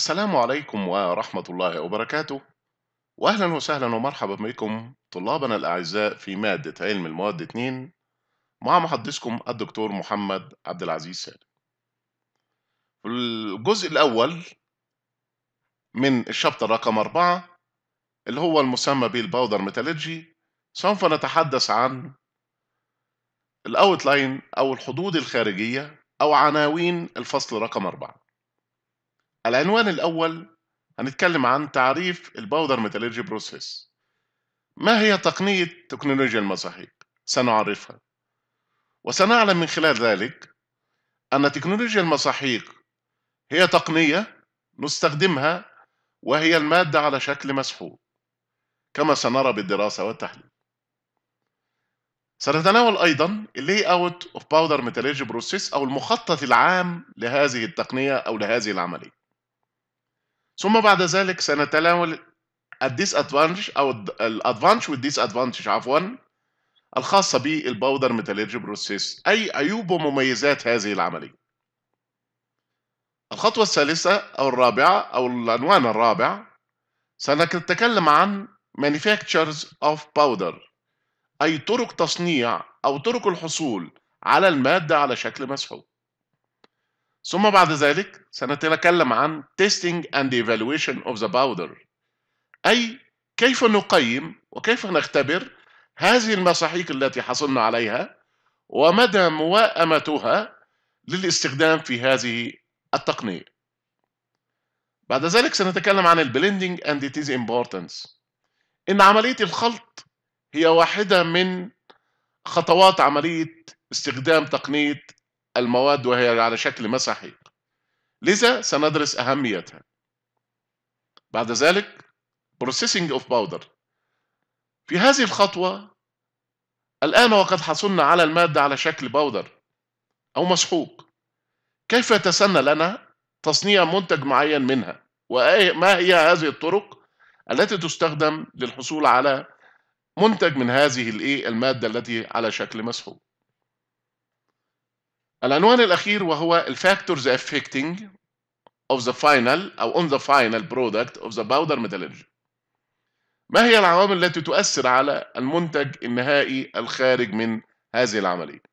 السلام عليكم ورحمة الله وبركاته وأهلا وسهلا ومرحبا بكم طلابنا الأعزاء في مادة علم المواد 2 مع محدثكم الدكتور محمد عبد العزيز سالم في الجزء الأول من الشابتر رقم أربعة اللي هو المسمى بالباودر الباودر سوف نتحدث عن الأوتلاين أو الحدود الخارجية أو عناوين الفصل رقم أربعة العنوان الأول هنتكلم عن تعريف الباودر ميتالورجي بروسيس ما هي تقنية تكنولوجيا المساحيق؟ سنعرفها وسنعلم من خلال ذلك أن تكنولوجيا المساحيق هي تقنية نستخدمها وهي المادة على شكل مسحوق كما سنرى بالدراسة والتحليل سنتناول أيضا اللي Layout of Powder Metallurgy Process أو المخطط العام لهذه التقنية أو لهذه العملية ثم بعد ذلك سنتناول الديس ادفانتج او الادفانتج والديس ادفانتج عفوا الخاصه بالباودر ميتالورجي بروسيس اي عيوب ومميزات هذه العمليه الخطوه الثالثه او الرابعه او العنوان الرابع سنتكلم عن manufactures of powder أي طرق تصنيع أو طرق الحصول على المادة على شكل مسحوق ثم بعد ذلك سنتكلم عن testing and evaluation of the powder أي كيف نقيم وكيف نختبر هذه المساحيق التي حصلنا عليها ومدى موائمتها للاستخدام في هذه التقنية بعد ذلك سنتكلم عن البلندنج and is important إن عملية الخلط هي واحدة من خطوات عملية استخدام تقنية المواد وهي على شكل مساحيق لذا سندرس أهميتها بعد ذلك processing of powder في هذه الخطوة الآن وقد حصلنا على المادة على شكل باودر أو مسحوق كيف يتسنى لنا تصنيع منتج معين منها وما هي هذه الطرق التي تستخدم للحصول على منتج من هذه إيه، المادة التي على شكل مسحوق العنوان الأخير وهو الفاكتورز affecting of the final أو on the final product of the powder metallurgy. ما هي العوامل التي تؤثر على المنتج النهائي الخارج من هذه العملية؟